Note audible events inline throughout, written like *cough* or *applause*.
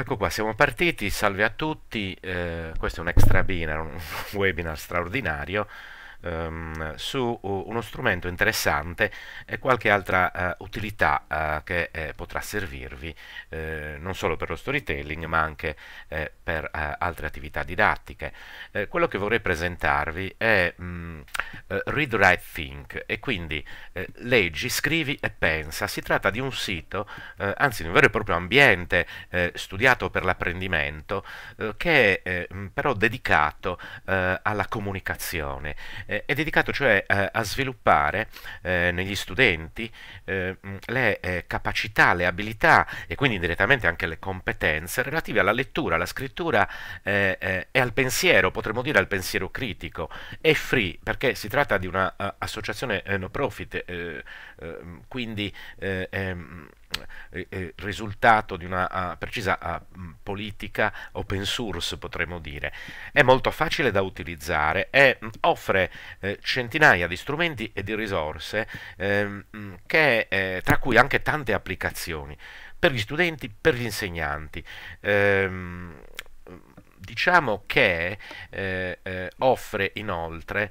Ecco qua, siamo partiti, salve a tutti, eh, questo è un extra webinar, un *laughs* webinar straordinario, ehm, su uno strumento interessante e qualche altra eh, utilità eh, che eh, potrà servirvi eh, non solo per lo storytelling ma anche eh, per altre attività didattiche. quello che vorrei presentarvi è mh, mm, Read, Write, Think e quindi leggi, scrivi e pensa. Si tratta di un sito, anzi di un vero e proprio ambiente studiato per l'apprendimento che è però dedicato alla comunicazione eh, è dedicato cioè eh, a sviluppare eh, negli studenti eh, le eh, capacità, le abilità e quindi direttamente anche le competenze relative alla lettura, alla scrittura e al pensiero, potremmo dire al pensiero critico. È free perché si tratta di un'associazione no profit, ehm, quindi ehm, eh, eh, risultato di una ah, precisa ah, politica open source potremmo dire è molto facile da utilizzare e offre eh, centinaia di strumenti e di risorse ehm, che, tra cui anche tante applicazioni per gli studenti per gli insegnanti ehm, diciamo che offre inoltre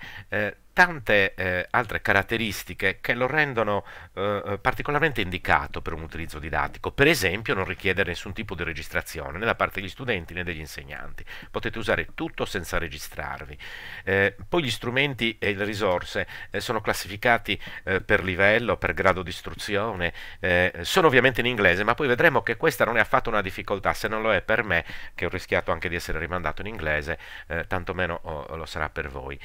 tante eh, altre caratteristiche che lo rendono eh, eh, particolarmente indicato per un utilizzo didattico. Per esempio non richiede nessun tipo di registrazione né da parte degli studenti né degli insegnanti. Potete usare tutto senza registrarvi. Eh, poi gli strumenti e le risorse eh, sono classificati eh, per livello, per grado di istruzione, sono ovviamente in inglese, ma poi vedremo che questa non è affatto una difficoltà, se non lo è per me, che ho rischiato anche di essere rimandato in inglese, tantomeno oh, lo sarà per voi.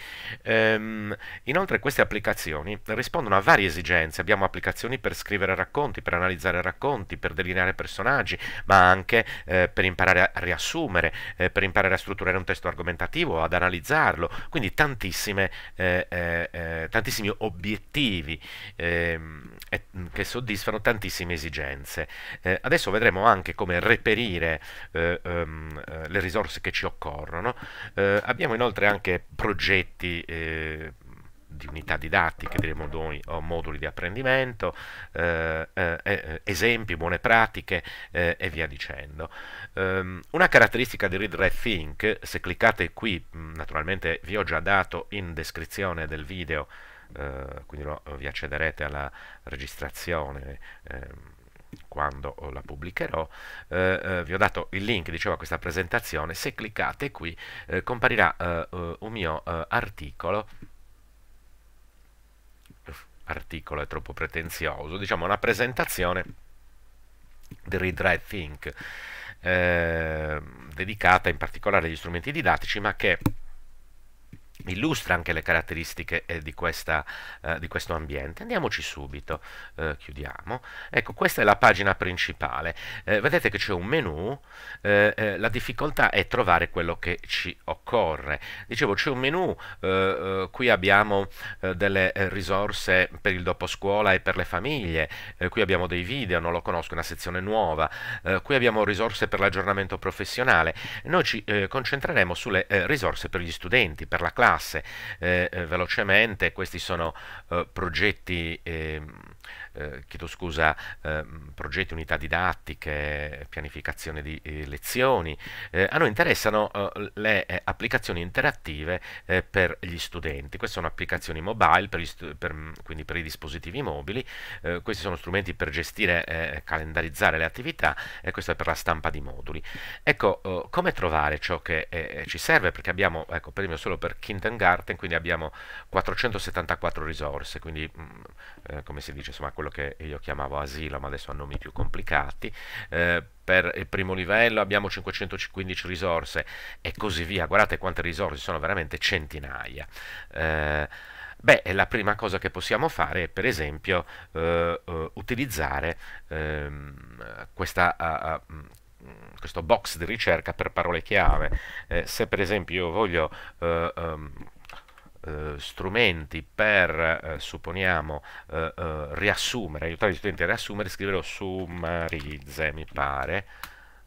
Ehm, Inoltre queste applicazioni rispondono a varie esigenze, abbiamo applicazioni per scrivere racconti, per analizzare racconti, per delineare personaggi, ma anche eh, per imparare a riassumere, eh, per imparare a strutturare un testo argomentativo, ad analizzarlo, quindi tantissime, eh, eh, eh tantissimi obiettivi ehm, mm, che soddisfano tantissime esigenze. Eh, adesso vedremo anche come reperire um, le risorse che ci occorrono. abbiamo inoltre anche progetti di unità didattiche, dei moduli, moduli di apprendimento, eh, eh, eh esempi, buone pratiche eh, e via dicendo. Um, una caratteristica di Read Red Think, se cliccate qui, naturalmente vi ho già dato in descrizione del video, eh, quindi lo, vi accederete alla registrazione ehm, quando la pubblicherò, eh, eh, vi ho dato il link, dicevo, a questa presentazione, se cliccate qui eh, comparirà un mio articolo articolo è troppo pretenzioso, diciamo una presentazione di Read Write, Think eh, dedicata in particolare agli strumenti didattici ma che illustra anche le caratteristiche eh, di, questa, eh, di, questo ambiente. Andiamoci subito, eh, chiudiamo. Ecco, questa è la pagina principale. Eh, vedete che c'è un menu, eh, eh, la difficoltà è trovare quello che ci occorre. Dicevo, c'è un menu, qui abbiamo delle risorse per il dopo scuola e per le famiglie, qui abbiamo dei video, non lo conosco, una sezione nuova, qui abbiamo risorse per l'aggiornamento professionale. Noi ci concentreremo sulle risorse per gli studenti, per la classe, tasse. Eh, eh, velocemente questi sono eh, progetti ehm, eh, chiedo scusa, eh, progetti, unità didattiche, pianificazione di eh, lezioni. Eh, a noi interessano le applicazioni interattive per gli studenti. Queste sono applicazioni mobile, per per, quindi per i dispositivi mobili. questi sono strumenti per gestire e calendarizzare le attività e questo è per la stampa di moduli. Ecco, come trovare ciò che ci serve? Perché abbiamo, ecco, per esempio solo per kindergarten, quindi abbiamo 474 risorse, quindi mh, mm, come si dice, insomma, quello che io chiamavo asilo, ma adesso ha nomi più complicati. Eh, per il primo livello abbiamo 515 risorse e così via. Guardate quante risorse, sono veramente centinaia. Eh, beh, la prima cosa che possiamo fare è per esempio eh, eh utilizzare ehm, questa, a, a, questo box di ricerca per parole chiave. Eh, se per esempio io voglio um, eh, strumenti per, eh, supponiamo, eh, eh, riassumere, aiutare gli studenti a riassumere, scriverò summarize, mi pare,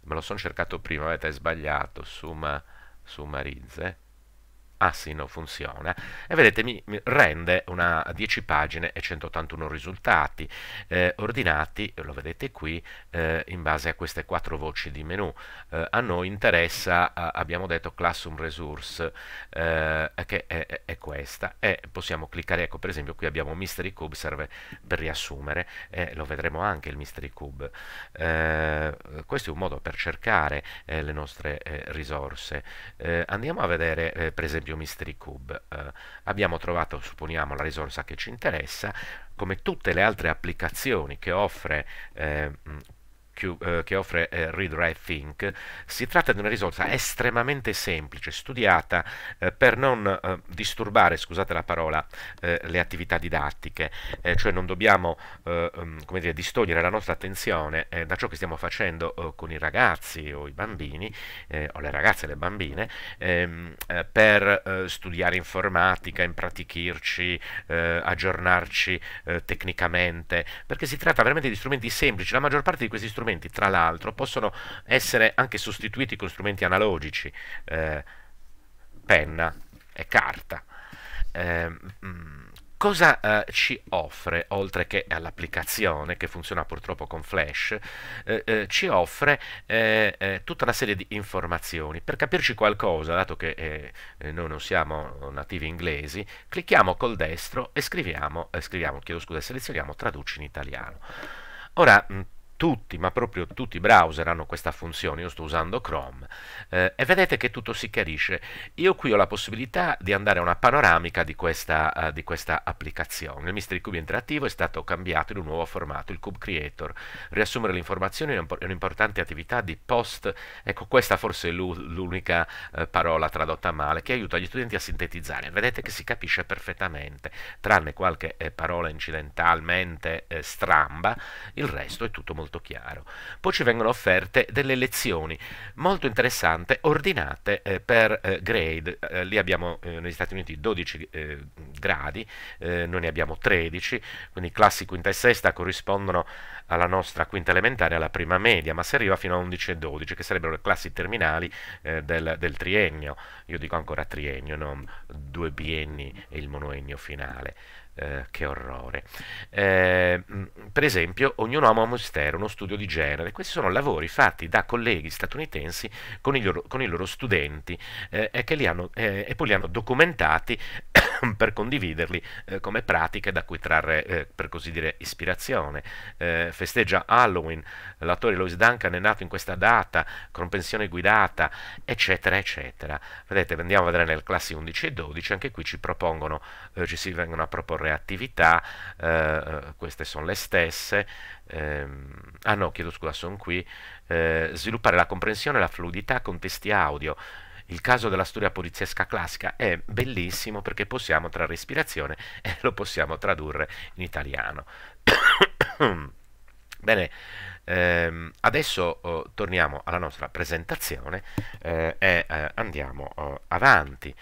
me lo sono cercato prima, avete sbagliato, summa, summarizze, Asino ah, funziona e vedete mi, rende una 10 pagine e 181 risultati eh, ordinati, lo vedete qui, eh, in base a queste quattro voci di menu. Eh, a noi interessa, abbiamo detto, Classroom Resource, eh, che è, è, questa, e possiamo cliccare, ecco per esempio qui abbiamo Mystery Cube, serve per riassumere, e lo vedremo anche il Mystery Cube. Eh, questo è un modo per cercare eh, le nostre risorse. andiamo a vedere per esempio proprio Mystery Cube. Eh, abbiamo trovato, supponiamo, la risorsa che ci interessa, come tutte le altre applicazioni che offre eh, Cube, eh, che offre eh, Read Think, si tratta di una risorsa estremamente semplice, studiata eh, per non eh, disturbare, scusate la parola, eh, le attività didattiche, eh, cioè non dobbiamo eh, mm, dire, distogliere la nostra attenzione da ciò che stiamo facendo con i ragazzi o i bambini, o le ragazze e le bambine, ehm, per studiare informatica, impratichirci, aggiornarci tecnicamente, perché si tratta veramente di strumenti semplici, la maggior parte di questi strumenti strumenti, tra l'altro, possono essere anche sostituiti con strumenti analogici, eh, penna e carta. Eh, cosa eh, ci offre, oltre che all'applicazione che funziona purtroppo con flash, eh, eh, ci offre eh, eh, tutta una serie di informazioni. Per capirci qualcosa, dato che eh, noi non siamo nativi inglesi, clicchiamo col destro e scriviamo, scriviamo chiedo scusa, selezioniamo traduci in italiano. Ora, mh, mm, tutti, ma proprio tutti i browser hanno questa funzione, io sto usando Chrome, eh, e vedete che tutto si chiarisce. Io qui ho la possibilità di andare a una panoramica di questa, uh, di questa applicazione. Il Mystery Cube interattivo è stato cambiato in un nuovo formato, il Cube Creator. Riassumere le informazioni è un'importante attività di post, ecco questa forse è l'unica uh, parola tradotta male, che aiuta gli studenti a sintetizzare. Vedete che si capisce perfettamente, tranne qualche eh, parola incidentalmente eh, stramba, il resto è tutto molto molto chiaro. Poi ci vengono offerte delle lezioni molto interessanti, ordinate eh, per eh, grade, eh, lì abbiamo eh, negli Stati Uniti 12 eh, gradi, eh, noi ne abbiamo 13, quindi classi quinta e sesta corrispondono a alla nostra quinta elementare, alla prima media, ma si arriva fino a 11 e 12, che sarebbero le classi terminali eh, del, del, triennio. Io dico ancora triennio, non due bienni e il monoennio finale. Eh, che orrore. Eh, mm, per esempio, ognuno ha un mistero, uno studio di genere. Questi sono lavori fatti da colleghi statunitensi con i loro, con i loro studenti eh, e, hanno, eh, e poi li hanno documentati *coughs* per condividerli eh, come pratiche da cui trarre, eh, per così dire, ispirazione. Eh, festeggia Halloween, l'attore Lois Duncan è nato in questa data, con pensione guidata, eccetera, eccetera. Vedete, andiamo a vedere nel classi 11 e 12, anche qui ci propongono, eh, ci si vengono a proporre attività, eh, eh, queste sono le stesse, ehm, ah no, chiedo scusa, sono qui, sviluppare la comprensione e la fluidità con testi audio, il caso della storia poliziesca classica è bellissimo perché possiamo trarre ispirazione e lo possiamo tradurre in italiano. *coughs* Bene, ehm, adesso oh, torniamo alla nostra presentazione eh, e eh, andiamo oh, avanti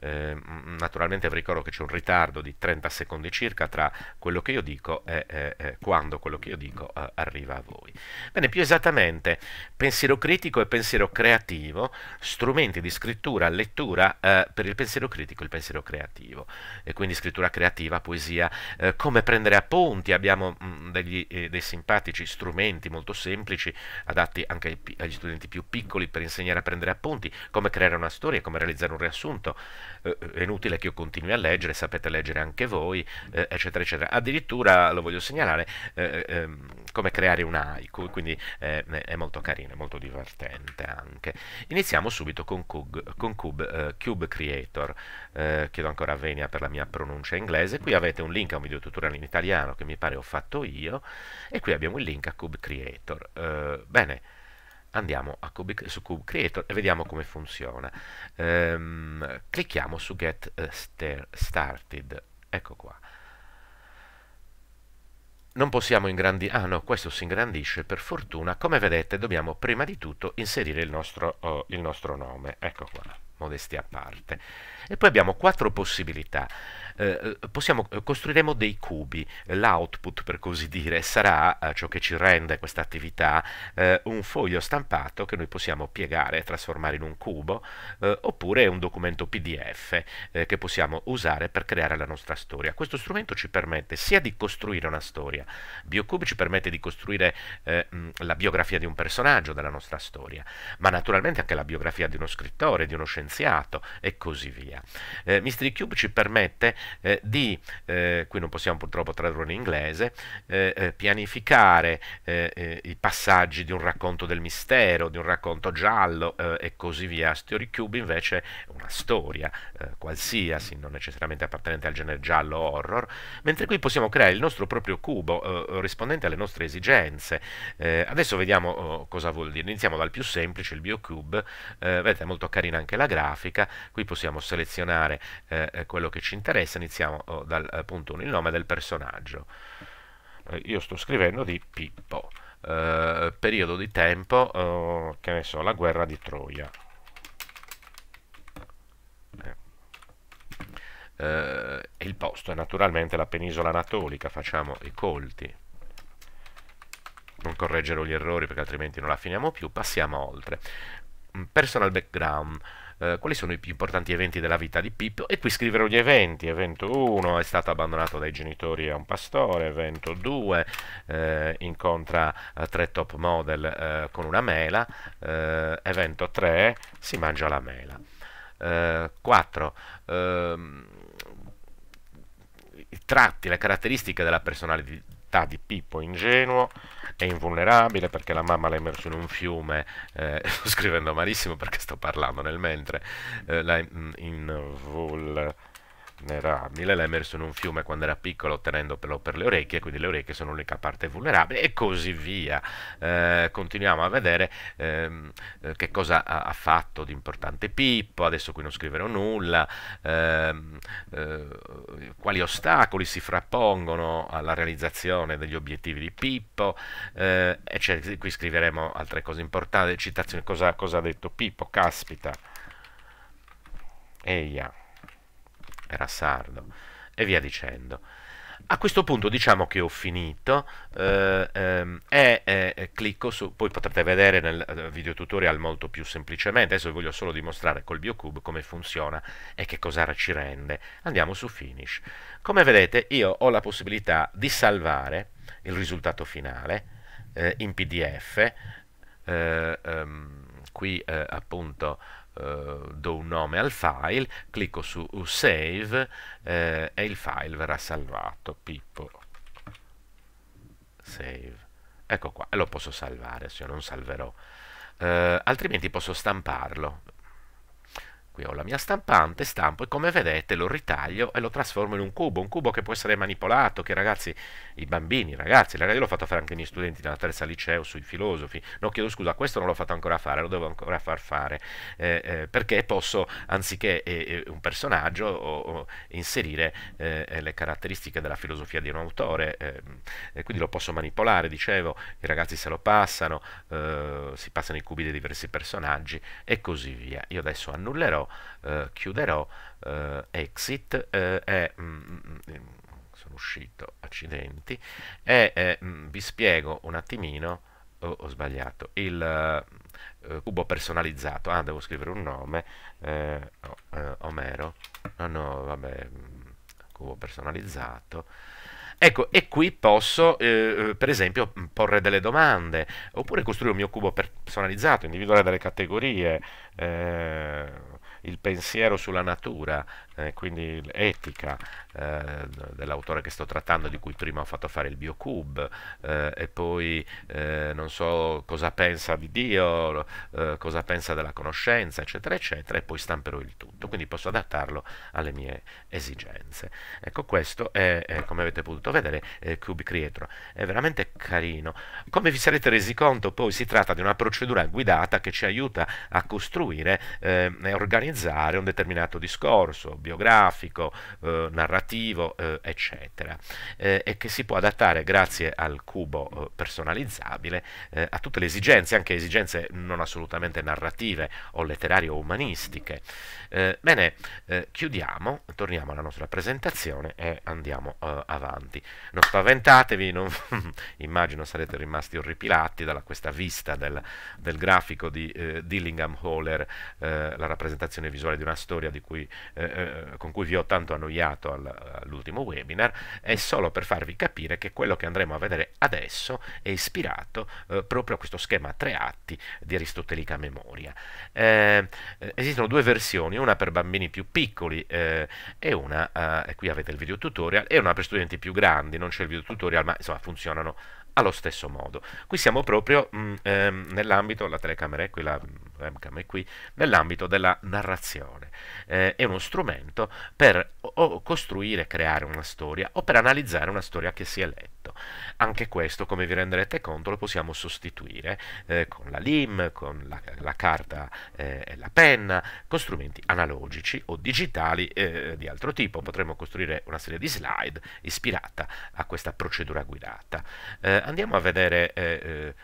eh, naturalmente vi ricordo che c'è un ritardo di 30 secondi circa tra quello che io dico e eh, quando quello che io dico eh, arriva a voi. Bene, più esattamente, pensiero critico e pensiero creativo, strumenti di scrittura, lettura eh, per il pensiero critico e il pensiero creativo, e quindi scrittura creativa, poesia, eh, come prendere appunti, abbiamo mh, mm, degli, eh, dei simpatici strumenti molto semplici, adatti anche agli studenti più piccoli per insegnare a prendere appunti, come creare una storia, come realizzare un riassunto, eh, è inutile che io continui a leggere, sapete leggere anche voi, eh, eccetera, eccetera. Addirittura lo voglio segnalare eh, ehm, come creare un haiku, quindi eh, è molto carino, è molto divertente anche. Iniziamo subito con, Kug, con Cube, Cube, Creator, chiedo ancora a Venia per la mia pronuncia inglese, qui avete un link a un video tutorial in italiano che mi pare ho fatto io e qui abbiamo il link a Cube Creator. bene andiamo Cube, su Cube Creator e vediamo come funziona. Ehm, clicchiamo su Get eh, Started, ecco qua. Non possiamo ingrandire, ah no, questo si ingrandisce per fortuna. Come vedete dobbiamo prima di tutto inserire il nostro, oh, il nostro nome, ecco qua, modestia a parte. E poi abbiamo quattro possibilità. Eh, eh, possiamo, eh, costruiremo dei cubi, l'output per così dire sarà ciò che ci rende questa attività un foglio stampato che noi possiamo piegare e trasformare in un cubo oppure un documento PDF che possiamo usare per creare la nostra storia. Questo strumento ci permette sia di costruire una storia, BioCube ci permette di costruire mm, la biografia di un personaggio della nostra storia, ma naturalmente anche la biografia di uno scrittore, di uno scienziato e così via. Italia. Eh, Mystery Cube ci permette eh, di, eh, qui non possiamo purtroppo tradurre in inglese, eh, eh, pianificare eh, i passaggi di un racconto del mistero, di un racconto giallo e così via. Story Cube invece è una storia qualsiasi, non necessariamente appartenente al genere giallo horror, mentre qui possiamo creare il nostro proprio cubo rispondente alle nostre esigenze. adesso vediamo oh, cosa vuol dire. Iniziamo dal più semplice, il BioCube. vedete, è molto carina anche la grafica. Qui possiamo selezionare selezionare eh, eh, quello che ci interessa, iniziamo oh, dal eh, punto 1, il nome del personaggio. Eh, io sto scrivendo di Pippo, eh, periodo di tempo, oh, che ne so, la guerra di Troia. Eh. il posto è naturalmente la penisola anatolica, facciamo i colti non correggerò gli errori perché altrimenti non la finiamo più, passiamo oltre. Mm, personal background, eh, quali sono i più importanti eventi della vita di Pippo e qui scriverò gli eventi. Evento 1 è stato abbandonato dai genitori a un pastore, evento 2 eh, incontra eh, tre top model eh, con una mela, evento 3 si mangia la mela. 4 ehm, i tratti, le caratteristiche della personalità di Pippo ingenuo, è invulnerabile perché la mamma l'ha immerso in un fiume, eh, *laughs* sto scrivendo malissimo perché sto parlando nel mentre, eh, la invulnerabile eh, era Neil Emerson un fiume quando era piccolo tenendo pelo per le orecchie, quindi le orecchie sono l'unica parte vulnerabile e così via. Eh, continuiamo a vedere ehm, eh, che cosa ha, ha fatto di importante Pippo, adesso qui non scriverò nulla, ehm, eh, quali ostacoli si frappongono alla realizzazione degli obiettivi di Pippo, eh, eccetera. qui scriveremo altre cose importanti, citazioni, cosa, cosa ha detto Pippo, caspita. Eia era sardo, e via dicendo. A questo punto diciamo che ho finito eh, ehm, e eh, eh clicco su, poi potrete vedere nel eh, video tutorial molto più semplicemente, adesso vi voglio solo dimostrare col BioCube come funziona e che cosa ci rende. Andiamo su Finish. Come vedete io ho la possibilità di salvare il risultato finale eh, in PDF, eh, ehm, qui appunto eh, do un nome al file, clicco su Save eh, e il file verrà salvato. Pippo Save. Ecco qua, e lo posso salvare, se io non salverò. Uh, altrimenti posso stamparlo qui ho la mia stampante, stampo e come vedete lo ritaglio e lo trasformo in un cubo, un cubo che può essere manipolato, che ragazzi, i bambini, ragazzi, ragazzi l'ho fatto fare anche ai miei studenti della terza liceo sui filosofi, no chiedo scusa, questo non l'ho fatto ancora fare, lo devo ancora far fare, eh, eh, perché posso, anziché eh, eh un personaggio, o, o inserire eh, le caratteristiche della filosofia di un autore, ehm, quindi lo posso manipolare, dicevo, i ragazzi se lo passano, eh, si passano i cubi dei diversi personaggi e così via. Io adesso annullerò eh, chiuderò eh, exit eh, è, mm, mm, mm, mm, sono uscito accidenti e vi spiego un attimino oh, ho sbagliato il eh, eh, cubo personalizzato ah devo scrivere un nome oh, Omero no no vabbè cubo personalizzato Ecco, e qui posso, eh, per esempio, porre delle domande, oppure costruire un mio cubo personalizzato, individuare delle categorie, eh, il pensiero sulla natura, eh, quindi etica eh, dell'autore che sto trattando di cui prima ho fatto fare il biocube eh, e poi eh, non so cosa pensa di Dio eh, cosa pensa della conoscenza eccetera eccetera e poi stamperò il tutto quindi posso adattarlo alle mie esigenze ecco questo è, è come avete potuto vedere eh, Cube Creator è veramente carino come vi sarete resi conto poi si tratta di una procedura guidata che ci aiuta a costruire e organizzare un determinato discorso ovviamente biografico, eh, narrativo, eh, eccetera, eh, e che si può adattare grazie al cubo eh, personalizzabile eh, a tutte le esigenze, anche esigenze non assolutamente narrative o letterarie o umanistiche. bene, chiudiamo, torniamo alla nostra presentazione e andiamo avanti. Non spaventatevi, non *laughs* immagino sarete rimasti orripilati da questa vista del, del grafico di Dillingham Haller, la rappresentazione visuale di una storia di cui eh, con cui vi ho tanto annoiato al, all'ultimo webinar è solo per farvi capire che quello che andremo a vedere adesso è ispirato eh, proprio a questo schema a tre atti di aristotelica memoria. Eh, eh, esistono due versioni, una per bambini più piccoli eh, e una, qui avete il video tutorial, e una per studenti più grandi, non c'è il video tutorial ma insomma funzionano allo stesso modo. Qui siamo proprio mh, mm, ehm, nell'ambito, la telecamera è qui, la webcam è qui, nell'ambito della narrazione. Eh, è uno strumento per o, o costruire, creare una storia o per analizzare una storia che si è letta. Anche questo, come vi renderete conto, lo possiamo sostituire eh, con la LIM, con la, la carta eh, e la penna, con strumenti analogici o digitali eh, di altro tipo. Potremmo costruire una serie di slide ispirata a questa procedura guidata. Eh, andiamo a vedere... Eh, eh,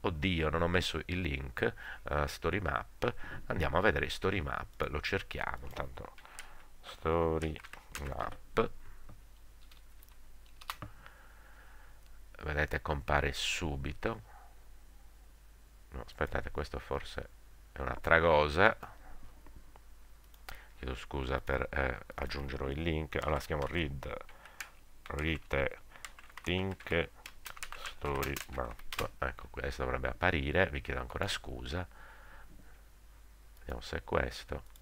oddio, non ho messo il link, uh, story map, andiamo a vedere story map, lo cerchiamo, tanto story map. vedete compare subito no, aspettate questo forse è un'altra cosa chiedo scusa per eh, aggiungerò il link allora si chiama read rite think story map ecco questo dovrebbe apparire vi chiedo ancora scusa vediamo se è questo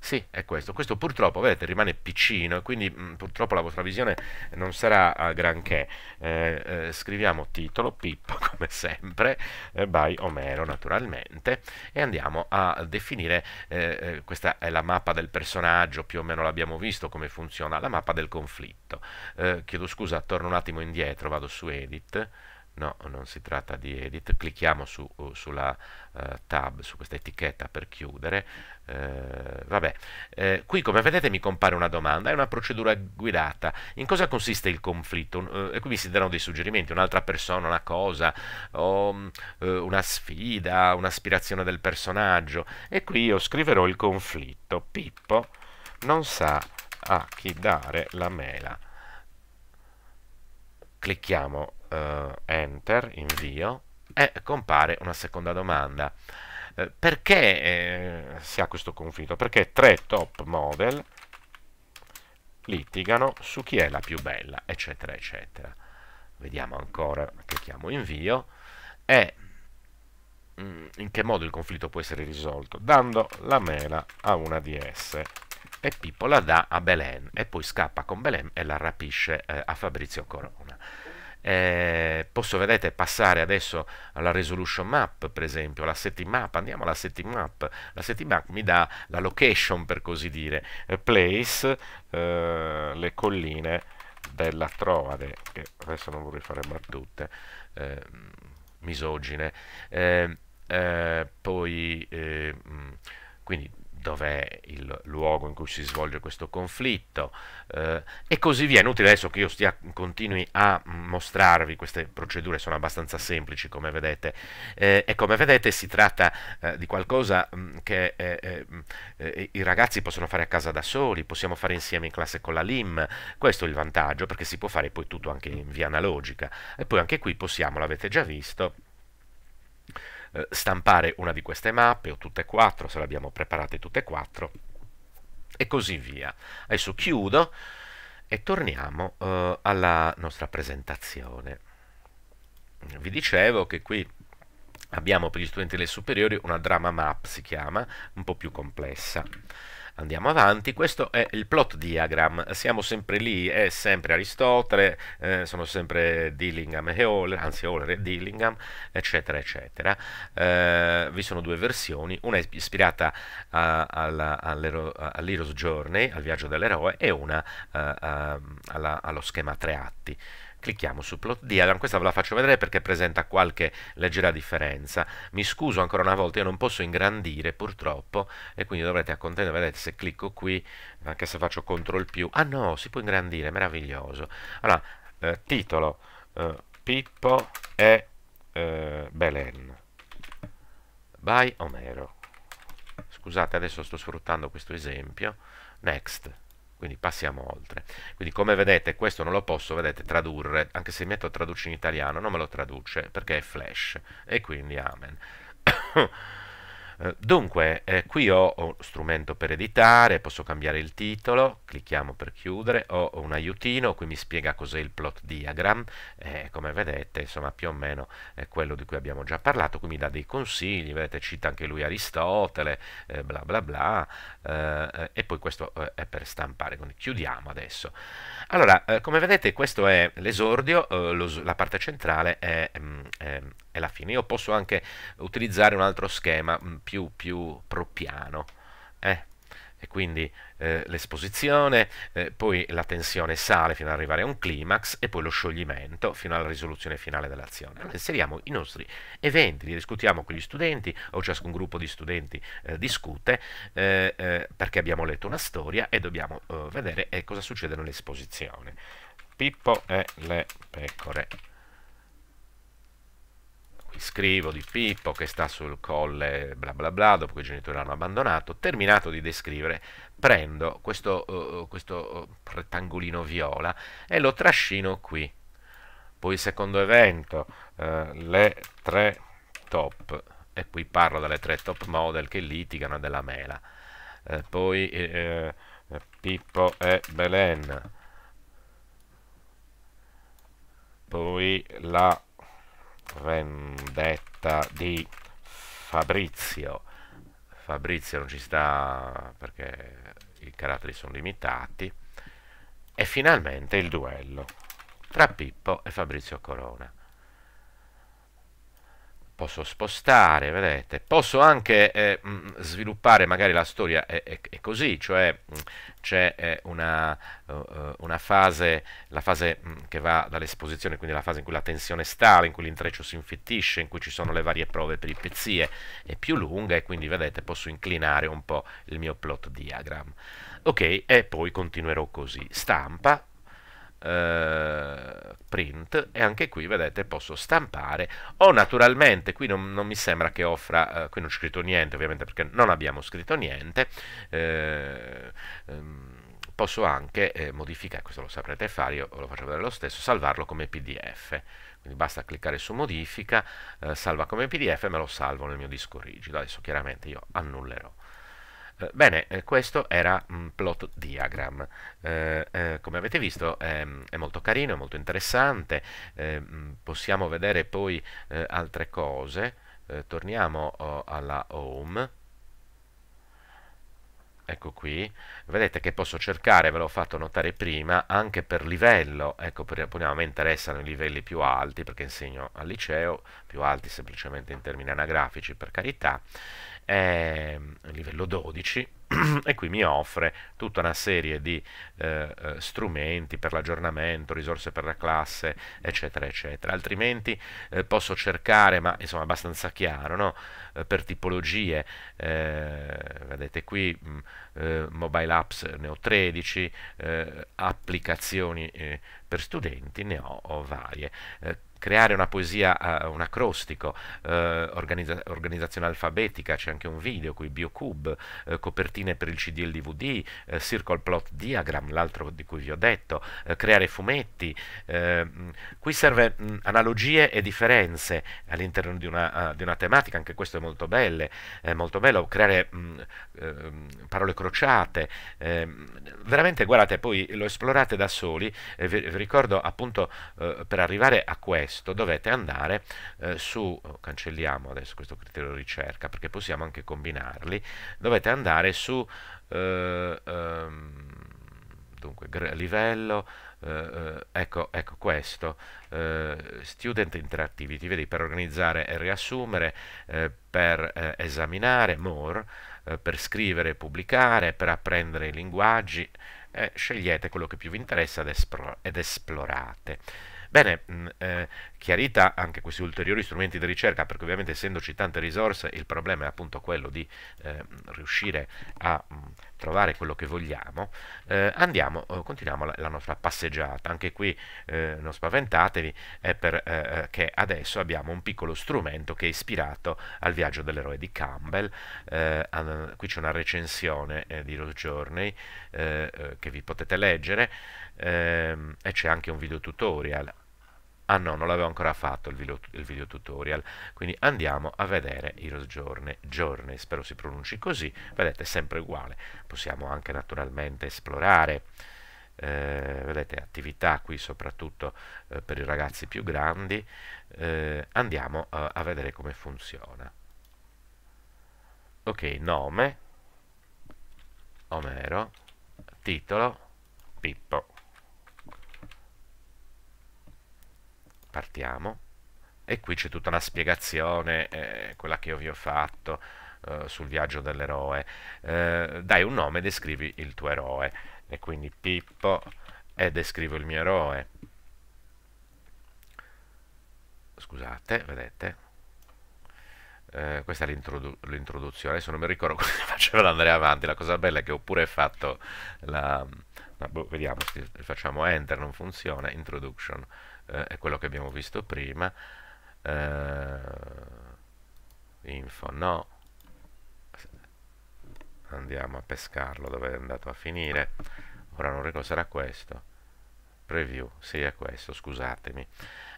sì, è questo. Questo purtroppo, vedete, rimane piccino e quindi mh, purtroppo la vostra visione non sarà a eh, granché. Eh, eh, scriviamo titolo, Pippo, *laughs* come sempre, eh, by Omero naturalmente, e andiamo a definire, eh, eh, questa è la mappa del personaggio, più o meno l'abbiamo visto come funziona, la mappa del conflitto. chiedo scusa, torno un attimo indietro, vado su Edit no, non si tratta di edit, clicchiamo su, uh, sulla uh, tab, su questa etichetta per chiudere, eh, vabbè, eh, qui come vedete mi compare una domanda, è una procedura guidata, in cosa consiste il conflitto? Eh, e qui mi si danno dei suggerimenti, un'altra persona, una cosa, o, mm, una sfida, un'aspirazione del personaggio, e qui io scriverò il conflitto, Pippo non sa a chi dare la mela. Clicchiamo eh, enter, invio, e compare una seconda domanda. Eh, perché eh, si ha questo conflitto? Perché tre top model litigano su chi è la più bella, eccetera, eccetera. Vediamo ancora, clicchiamo invio, e mh, mm, in che modo il conflitto può essere risolto? Dando la mela a una di esse e Pippo la dà a Belen e poi scappa con Belen e la rapisce eh, a Fabrizio Corona eh, posso vedete passare adesso alla resolution map per esempio la setting map andiamo alla setting map la setting map mi dà la location per così dire eh, place eh, le colline della Troade che adesso non vorrei fare battute eh, misogine eh, poi quindi dov'è il luogo in cui si svolge questo conflitto eh, e così via. È Inutile adesso che io stia, continui a mostrarvi, queste procedure sono abbastanza semplici come vedete eh, e come vedete si tratta eh, di qualcosa mh, mm, che eh, eh, mm, eh, i ragazzi possono fare a casa da soli, possiamo fare insieme in classe con la LIM, questo è il vantaggio perché si può fare poi tutto anche in via analogica e poi anche qui possiamo, l'avete già visto, eh, stampare una di queste mappe o tutte e quattro se le abbiamo preparate tutte e quattro e così via adesso chiudo e torniamo eh, alla nostra presentazione vi dicevo che qui abbiamo per gli studenti delle superiori una drama map si chiama un po' più complessa Andiamo avanti, questo è il plot diagram, siamo sempre lì, è sempre Aristotele, eh, sono sempre Dillingham e Euler, anzi Euler e Dillingham, eccetera, eccetera. Eh, vi sono due versioni, una è ispirata all'Hero's all Journey, al viaggio dell'eroe, e una a, eh, a, ehm, alla, allo schema a tre atti. Clicchiamo su Plot Diagram, questa ve la faccio vedere perché presenta qualche leggera differenza. Mi scuso ancora una volta, io non posso ingrandire purtroppo e quindi dovrete accontentarvi, vedete se clicco qui, anche se faccio CTRL più, ah no, si può ingrandire, meraviglioso. Allora, eh, titolo, eh, Pippo e eh, Belen, by Omero. Scusate, adesso sto sfruttando questo esempio. Next quindi passiamo oltre. Quindi come vedete questo non lo posso vedete, tradurre, anche se metto traduce in italiano non me lo traduce perché è flash e quindi amen. Eh, dunque, eh, qui ho, ho strumento per editare, posso cambiare il titolo, clicchiamo per chiudere, ho, un aiutino, qui mi spiega cos'è il plot diagram, eh, come vedete, insomma, più o meno è quello di cui abbiamo già parlato, qui mi dà dei consigli, vedete, cita anche lui Aristotele, eh, bla bla bla, eh, eh, e poi questo è per stampare, quindi chiudiamo adesso. Allora, come vedete, questo è l'esordio, la parte centrale è... Mh, mm, è è la fine. Io posso anche utilizzare un altro schema mm, più, più propiano. Eh? E quindi eh, l'esposizione, eh, poi la tensione sale fino ad arrivare a un climax e poi lo scioglimento fino alla risoluzione finale dell'azione. Allora, inseriamo i nostri eventi, li discutiamo con gli studenti o ciascun gruppo di studenti eh, discute eh, eh, perché abbiamo letto una storia e dobbiamo eh, vedere cosa succede nell'esposizione. Pippo e le pecore scrivo di Pippo che sta sul colle bla bla bla dopo che i genitori l'hanno abbandonato, terminato di descrivere prendo questo, uh, uh questo uh, rettangolino viola e lo trascino qui. Poi il secondo evento, uh, le tre top, e qui parlo delle tre top model che litigano della mela. Uh, poi eh, Pippo e Belen, poi la vendetta di Fabrizio. Fabrizio non ci sta perché i caratteri sono limitati. E finalmente il duello tra Pippo e Fabrizio Corona posso spostare, vedete, posso anche eh, mm, sviluppare, magari la storia è, è, è così, cioè mm, c'è eh, una, eh, eh, una, fase, la fase mm, che va dall'esposizione, quindi la fase in cui la tensione sale, in cui l'intreccio si infittisce, in cui ci sono le varie prove per i pezzie, è più lunga e quindi vedete posso inclinare un po' il mio plot diagram. Ok, e poi continuerò così. Stampa, eh, print e anche qui vedete posso stampare o naturalmente qui non, non mi sembra che offra eh, qui non ho scritto niente ovviamente perché non abbiamo scritto niente eh, ehm, posso anche eh, modificare, questo lo saprete fare, io lo faccio vedere lo stesso, salvarlo come pdf. Quindi basta cliccare su modifica, eh, salva come pdf e me lo salvo nel mio disco rigido. Adesso chiaramente io annullerò. Eh, bene, eh, questo era mm, plot diagram. Eh, come avete visto è, mm, è, molto carino, è molto interessante, mm, possiamo vedere poi altre cose. torniamo oh, alla home ecco qui, vedete che posso cercare, ve l'ho fatto notare prima, anche per livello, ecco, per, a interessano i livelli più alti, perché insegno al liceo, più alti semplicemente in termini anagrafici, per carità, è ehm, livello 12 *clears throat* e qui mi offre tutta una serie di eh, eh, strumenti per l'aggiornamento, risorse per la classe, eccetera, eccetera. Altrimenti eh, posso cercare, ma insomma abbastanza chiaro, no? Eh, per tipologie, eh, vedete qui, mh, mm, mobile apps ne ho 13, applicazioni per studenti ne ho, ho varie creare una poesia, uh, un acrostico, uh, organizza organizzazione alfabetica, c'è anche un video qui, Biocube, uh, copertine per il CD e il DVD, Circle Plot Diagram, l'altro di cui vi ho detto, creare fumetti. Ehm, qui serve mh, analogie e differenze all'interno di, di, una tematica, anche questo è molto, belle, è molto bello, creare mh, ehm, parole crociate. Ehm, veramente guardate, poi lo esplorate da soli, vi, vi, ricordo appunto per arrivare a questo, testo dovete andare eh, su, oh, cancelliamo adesso questo criterio ricerca perché possiamo anche combinarli, dovete andare su eh, ehm, dunque, livello, eh, eh, ecco, ecco, questo, eh, student interactivity, vedi per organizzare e riassumere, eh, per esaminare, more, per scrivere e pubblicare, per apprendere i linguaggi, scegliete quello che più vi interessa ed, esplor ed esplorate. Bene, mm, eh, chiarita anche questi ulteriori strumenti di ricerca, perché ovviamente essendoci tante risorse il problema è appunto quello di eh, riuscire a mh, mm, trovare quello che vogliamo, eh, andiamo, eh, continuiamo la, la, nostra passeggiata. Anche qui eh, non spaventatevi, è perché eh, eh, adesso abbiamo un piccolo strumento che è ispirato al viaggio dell'eroe di Campbell. An, qui c'è una recensione di Rose Journey che vi potete leggere ehm, e c'è anche un video tutorial ah no, non l'avevo ancora fatto il video, il video, tutorial, quindi andiamo a vedere i Journey, Journey, spero si pronunci così, vedete è sempre uguale, possiamo anche naturalmente esplorare, eh, vedete attività qui soprattutto eh, per i ragazzi più grandi, eh, andiamo a, eh, a vedere come funziona. Ok, nome, Omero, titolo, Pippo. partiamo e qui c'è tutta una spiegazione, eh, quella che io vi ho fatto eh, sul viaggio dell'eroe. Eh, dai un nome e descrivi il tuo eroe. E quindi Pippo e descrivo il mio eroe. Scusate, vedete? Eh, questa è l'introduzione, adesso non mi ricordo *laughs* come facevo ad andare avanti, la cosa bella è che ho pure fatto la... No, boh, vediamo, facciamo enter, non funziona, introduction, eh, è quello che abbiamo visto prima eh, info no andiamo a pescarlo dove è andato a finire ora non ricordo sarà questo preview sì è questo scusatemi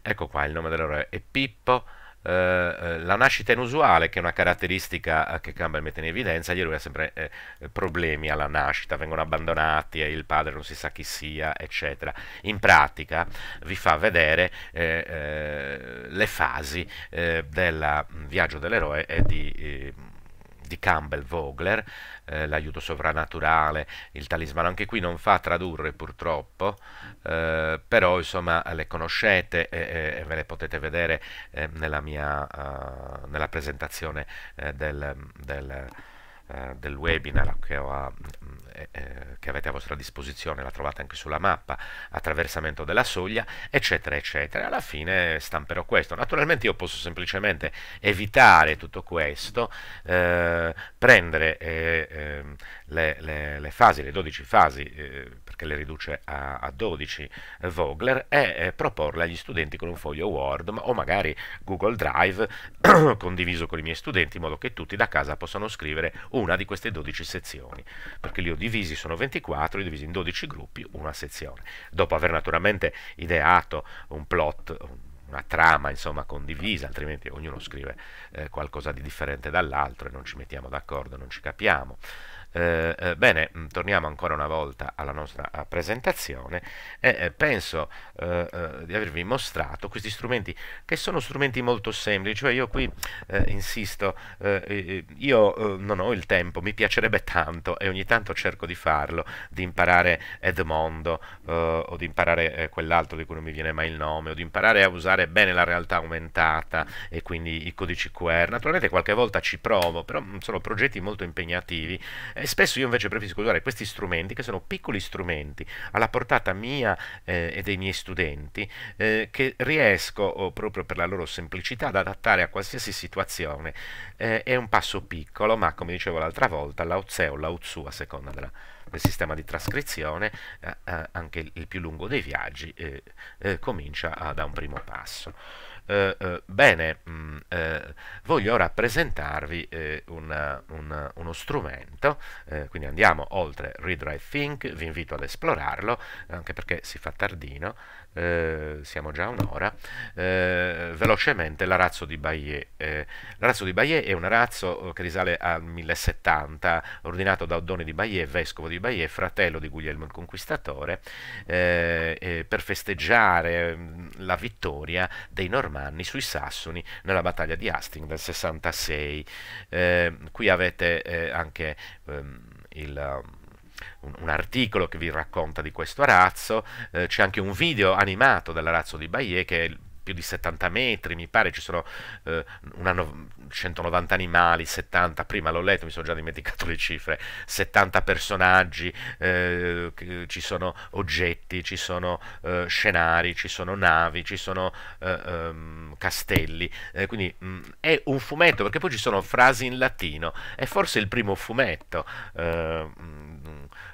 ecco qua il nome dell'errore è Pippo eh, eh, la nascita inusuale, che è una caratteristica eh, che Campbell mette in evidenza, gli eroi ha sempre eh, problemi alla nascita, vengono abbandonati, il padre non si sa chi sia, eccetera. In pratica vi fa vedere eh, eh, le fasi del viaggio dell'eroe e di di Campbell Vogler, eh, l'aiuto sovrannaturale, il talismano, anche qui non fa tradurre purtroppo, eh, però insomma le conoscete e, e ve le potete vedere eh, nella, mia, uh, nella presentazione eh, del, del, uh, del, webinar che ho a, mm, eh, eh, che avete a vostra disposizione, la trovate anche sulla mappa, attraversamento della soglia, eccetera, eccetera. Alla fine stamperò questo. Naturalmente io posso semplicemente evitare tutto questo, eh, prendere eh, ehm, le, le, le, fasi, le 12 fasi, eh, perché le riduce a, a 12 eh, Vogler, e proporle agli studenti con un foglio Word o magari Google Drive *clears throat* condiviso con i miei studenti, in modo che tutti da casa possano scrivere una di queste 12 sezioni, perché li ho divisi, sono 24, divisi in 12 gruppi, una sezione. Dopo aver naturalmente ideato un plot, una trama insomma condivisa, altrimenti ognuno scrive eh, qualcosa di differente dall'altro e non ci mettiamo d'accordo, non ci capiamo. Eh, eh, bene, mm, torniamo ancora una volta alla nostra eh, presentazione e eh, penso di avervi mostrato questi strumenti che sono strumenti molto semplici, cioè io qui insisto, io non ho il tempo, mi piacerebbe tanto e ogni tanto cerco di farlo, di imparare Edmondo o di imparare quell'altro di cui non mi viene mai il nome o di imparare a usare bene la realtà aumentata e quindi i codici QR. Naturalmente qualche volta ci provo, però mm, sono progetti molto impegnativi e spesso io invece preferisco usare questi strumenti, che sono piccoli strumenti alla portata mia eh, e dei miei studenti, eh, che riesco proprio per la loro semplicità ad adattare a qualsiasi situazione. Eh, è un passo piccolo, ma come dicevo l'altra volta, Lao Tse o Lao Tzu a seconda della del sistema di trascrizione, eh, eh anche il più lungo dei viaggi eh, eh comincia a, da un primo passo. Eh, bene, mh, mm, voglio ora presentarvi una, una, uno strumento, quindi andiamo oltre Read, Write, Think, vi invito ad esplorarlo, anche perché si fa tardino, eh, siamo già a un'ora, eh, velocemente l'arazzo di Bayeux. Eh, la di Bayeux è un arazzo eh, che risale al 1070, ordinato da Oddone di Bayeux, vescovo di Bayeux, fratello di Guglielmo il Conquistatore, eh, per festeggiare mm, la vittoria dei Normanni sui Sassoni nella battaglia di Hastings del 66. qui avete anche ehm, il un, un, articolo che vi racconta di questo arazzo, eh, c'è anche un video animato dell'arazzo di Bayer che è più di 70 metri, mi pare ci sono eh, no 190 animali, 70, prima l'ho letto, mi sono già dimenticato le cifre, 70 personaggi, eh, ci sono oggetti, ci sono eh, scenari, ci sono navi, ci sono um, castelli, eh, quindi mh, mm, è un fumetto, perché poi ci sono frasi in latino, è forse il primo fumetto. Mh, eh, mm,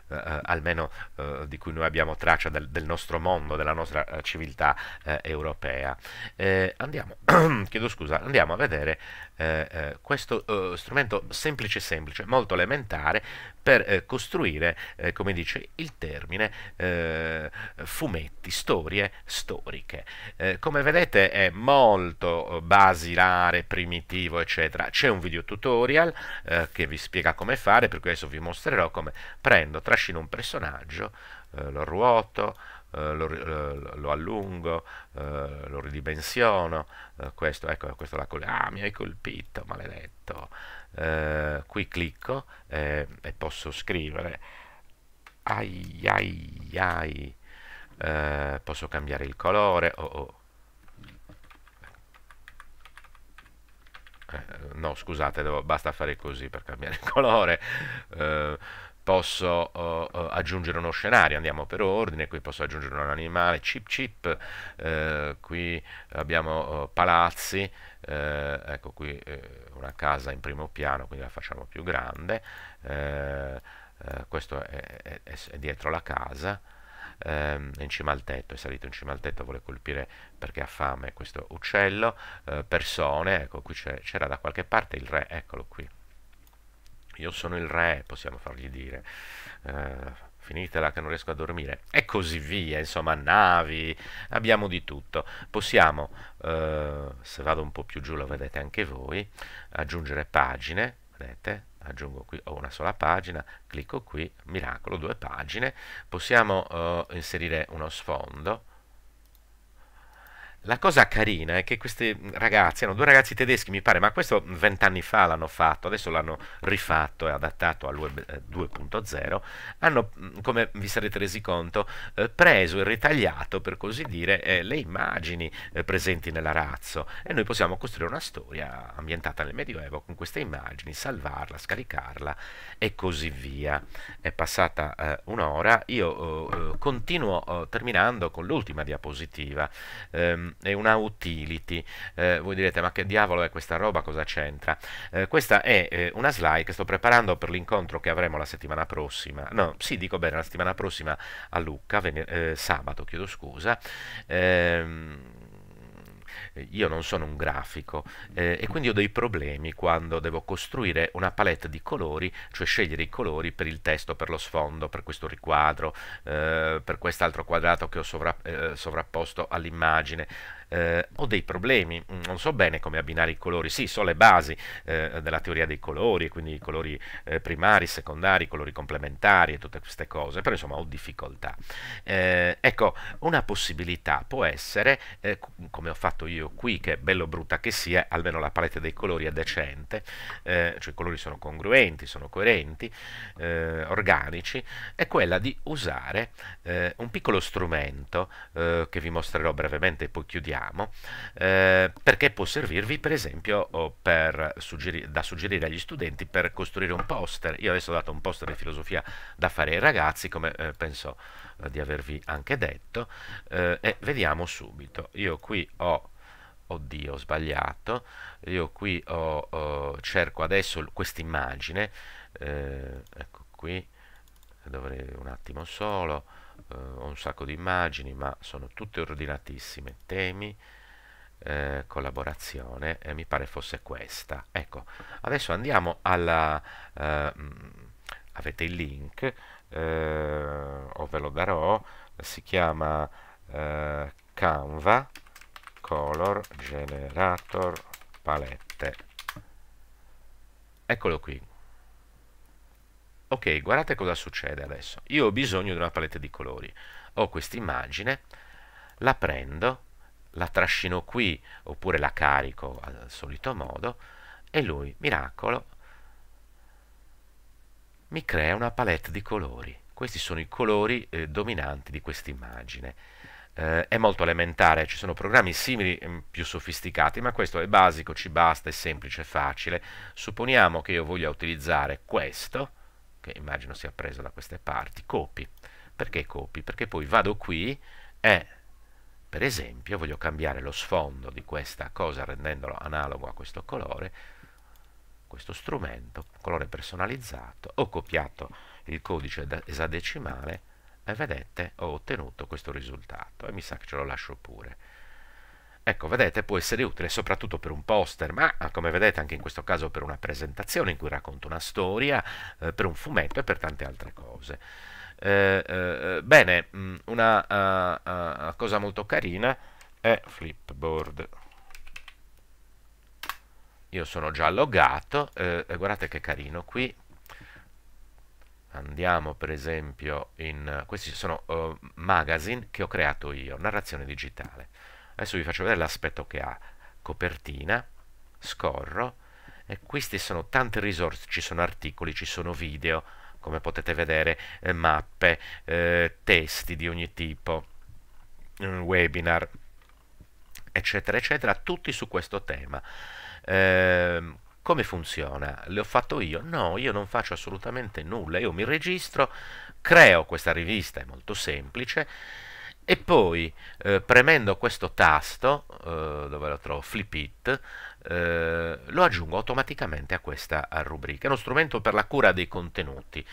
eh, almeno eh, di cui noi abbiamo traccia del, del nostro mondo, della nostra eh, civiltà eh, europea. Eh, andiamo, *clears throat* chiedo scusa, andiamo a vedere questo strumento semplice semplice, molto elementare, per costruire, come dice il termine, fumetti, storie storiche. come vedete è molto basilare, primitivo, eccetera. C'è un video tutorial che vi spiega come fare, per cui adesso vi mostrerò come prendo, trascino trascino un personaggio, eh, lo ruoto, eh, lo, lo, allungo, eh, lo ridimensiono, eh, questo, ecco, questo la ah, mi hai colpito, maledetto. Eh, qui clicco e posso scrivere, ai ai ai, posso cambiare il colore, oh, oh. no scusate devo, basta fare così per cambiare il colore eh, posso uh, uh, aggiungere uno scenario, andiamo per ordine, qui posso aggiungere un animale, chip chip, uh, qui abbiamo palazzi, ecco qui una casa in primo piano, quindi la facciamo più grande, questo è, è, è, dietro la casa, ehm, in cima al tetto, è salito in cima al tetto, vuole colpire perché ha fame questo uccello, persone, ecco qui c'era da qualche parte il re, eccolo qui, io sono il re, possiamo fargli dire, eh, finitela che non riesco a dormire, e così via, insomma, navi, abbiamo di tutto. Possiamo, eh, se vado un po' più giù lo vedete anche voi, aggiungere pagine, vedete? aggiungo qui, ho una sola pagina, clicco qui, miracolo, due pagine, possiamo eh, inserire uno sfondo, la cosa carina è che questi ragazzi, erano due ragazzi tedeschi mi pare, ma questo vent'anni fa l'hanno fatto, adesso l'hanno rifatto e adattato al web 2.0, eh, hanno, mm, come vi sarete resi conto, eh, preso e ritagliato, per così dire, eh, le immagini presenti nell'arazzo e noi possiamo costruire una storia ambientata nel Medioevo con queste immagini, salvarla, scaricarla e così via. È passata un'ora, io continuo terminando con l'ultima diapositiva. Ehm, è una utility. Eh, voi direte ma che diavolo è questa roba, cosa c'entra? Eh, questa è eh, una slide che sto preparando per l'incontro che avremo la settimana prossima, no, sì dico bene, la settimana prossima a Lucca, eh, sabato, chiedo scusa. Ehm, eh, io non sono un grafico eh, e quindi ho dei problemi quando devo costruire una palette di colori, cioè scegliere i colori per il testo, per lo sfondo, per questo riquadro, eh, per quest'altro quadrato che ho sovra eh, sovrapposto all'immagine, eh, ho dei problemi, mm, non so bene come abbinare i colori, sì, so le basi eh, della teoria dei colori, quindi i colori eh, primari, secondari, i colori complementari e tutte queste cose, però insomma ho difficoltà. Eh, ecco, una possibilità può essere, eh, come ho fatto io qui, che bello brutta che sia, almeno la palette dei colori è decente, eh, cioè i colori sono congruenti, sono coerenti, organici, è quella di usare un piccolo strumento che vi mostrerò brevemente e poi chiudiamo, abbiamo, eh, perché può servirvi per esempio suggeri da suggerire agli studenti per costruire un poster. Io adesso ho dato un poster di filosofia da fare ai ragazzi, come eh, penso eh, di avervi anche detto, eh, e vediamo subito. Io qui ho oddio ho sbagliato io qui ho, ho, cerco adesso quest'immagine eh, ecco qui dovrei un attimo solo eh, ho un sacco di immagini, ma sono tutte ordinatissime, temi, eh, collaborazione, e mi pare fosse questa. Ecco, adesso andiamo alla... Eh, mm, avete il link, eh, o ve lo darò, si chiama eh, Canva Color Generator Palette. Eccolo qui, ok guardate cosa succede adesso io ho bisogno di una palette di colori ho questa immagine la prendo la trascino qui oppure la carico al solito modo e lui miracolo mi crea una palette di colori questi sono i colori eh, dominanti di quest'immagine eh, è molto elementare, ci sono programmi simili mh, mm, più sofisticati, ma questo è basico, ci basta, è semplice, è facile. Supponiamo che io voglia utilizzare questo, che immagino sia preso da queste parti, copy. Perché copy? Perché poi vado qui e per esempio voglio cambiare lo sfondo di questa cosa rendendolo analogo a questo colore, questo strumento, colore personalizzato, ho copiato il codice esadecimale e vedete ho ottenuto questo risultato e mi sa che ce lo lascio pure. Ecco, vedete, può essere utile soprattutto per un poster, ma ah, come vedete anche in questo caso per una presentazione in cui racconto una storia, eh, per un fumetto e per tante altre cose. Eh, eh, bene, mm, una uh, uh, cosa molto carina è Flipboard. Io sono già loggato, eh, guardate che carino qui. Andiamo per esempio in... questi sono uh, magazine che ho creato io, narrazione digitale adesso vi faccio vedere l'aspetto che ha copertina scorro e queste sono tante risorse ci sono articoli ci sono video come potete vedere eh, mappe eh, testi di ogni tipo mm, webinar eccetera eccetera tutti su questo tema eh, come funziona? Le ho fatto io? No, io non faccio assolutamente nulla, io mi registro, creo questa rivista, è molto semplice, e poi eh, premendo questo tasto, eh, dove lo trovo, flip it, eh, lo aggiungo automaticamente a questa rubrica. È uno strumento per la cura dei contenuti.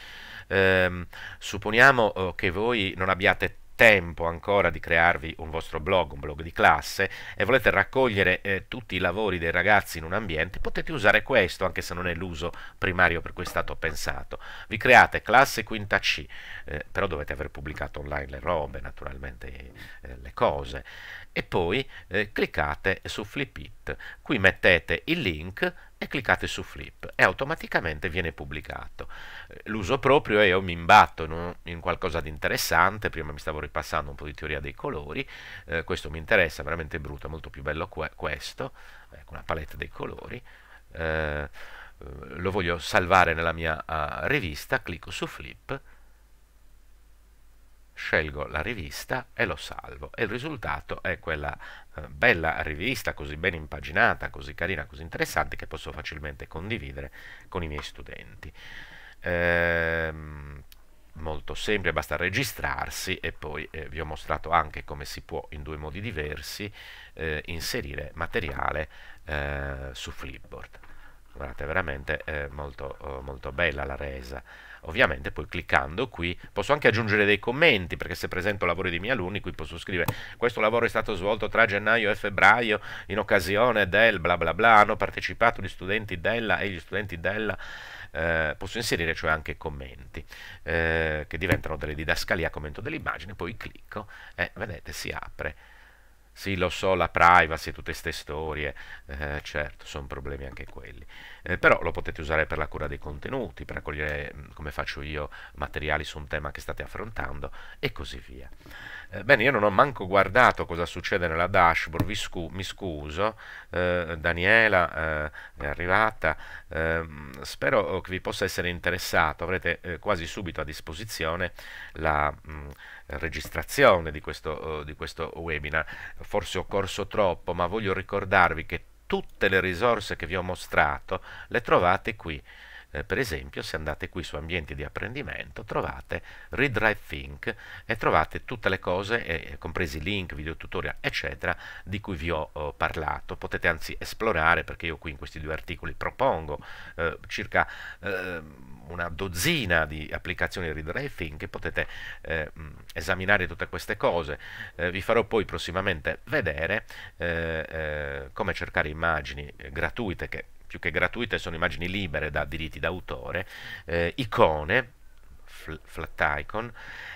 Ehm, supponiamo eh, che voi non abbiate tempo ancora di crearvi un vostro blog, un blog di classe e volete raccogliere eh, tutti i lavori dei ragazzi in un ambiente, potete usare questo anche se non è l'uso primario per cui è stato pensato. Vi create classe quinta C, eh, però dovete aver pubblicato online le robe, naturalmente eh, le cose, e poi eh, cliccate su Flipit. Qui mettete il link e cliccate su Flip e automaticamente viene pubblicato. L'uso proprio è io mi imbatto in, un, in qualcosa di interessante, prima mi stavo ripassando un po' di teoria dei colori, eh, questo mi interessa, è veramente brutto, è molto più bello que questo, ecco una palette dei colori. Eh, eh lo voglio salvare nella mia uh, rivista, clicco su Flip scelgo la rivista e lo salvo e il risultato è quella eh, bella rivista così ben impaginata, così carina, così interessante che posso facilmente condividere con i miei studenti. Ehm, molto semplice, basta registrarsi e poi eh, vi ho mostrato anche come si può in due modi diversi eh, inserire materiale eh, su Flipboard guardate veramente eh, molto, molto bella la resa ovviamente poi cliccando qui posso anche aggiungere dei commenti perché se presento lavori di miei alunni qui posso scrivere questo lavoro è stato svolto tra gennaio e febbraio in occasione del bla bla bla hanno partecipato gli studenti della e gli studenti della eh, posso inserire cioè anche commenti eh, che diventano delle didascalie a commento dell'immagine poi clicco e vedete si apre sì, lo so, la privacy, tutte queste storie, eh, certo, sono problemi anche quelli. Eh, però lo potete usare per la cura dei contenuti, per raccogliere, mm, come faccio io, materiali su un tema che state affrontando e così via. Eh, bene, io non ho manco guardato cosa succede nella dashboard, scu mi scuso, eh, Daniela eh, è arrivata, ehm, spero oh, che vi possa essere interessato, avrete eh, quasi subito a disposizione la mh, mm, registrazione di questo, oh, di questo webinar, forse ho corso troppo, ma voglio ricordarvi che tutte le risorse che vi ho mostrato le trovate qui. Eh, per esempio, se andate qui su ambienti di apprendimento, trovate Read, Drive, Think e trovate tutte le cose, eh, compresi link, video tutorial, eccetera, di cui vi ho eh, parlato. Potete anzi esplorare, perché io qui in questi due articoli propongo eh, circa ehm, una dozzina di applicazioni Read, Drive, Think, e potete eh, mm, esaminare tutte queste cose. Eh, vi farò poi prossimamente vedere come cercare immagini gratuite che più che gratuite, sono immagini libere da diritti d'autore, eh, icone, fl flat icon,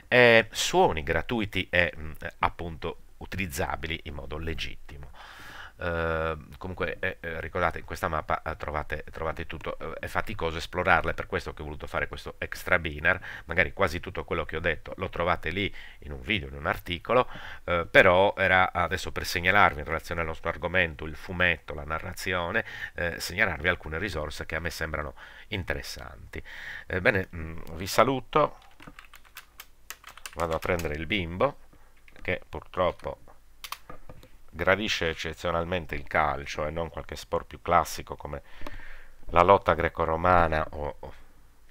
eh, suoni gratuiti e mh, mm, appunto utilizzabili in modo legittimo. Ehm, comunque eh, eh, ricordate in questa mappa eh, trovate, trovate tutto uh, è faticoso esplorarla è per questo che ho voluto fare questo extra binar magari quasi tutto quello che ho detto lo trovate lì in un video, in un articolo uh, però era adesso per segnalarvi in relazione al nostro argomento il fumetto, la narrazione segnalarvi alcune risorse che a me sembrano interessanti eh, bene, mh, mm, vi saluto vado a prendere il bimbo che purtroppo gradisce eccezionalmente il calcio e non qualche sport più classico come la lotta greco-romana o,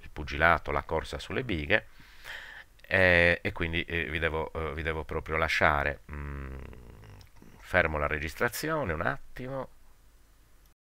il pugilato, la corsa sulle bighe. E, e quindi eh, vi, devo, eh, vi, devo, proprio lasciare. Mm, fermo la registrazione un attimo.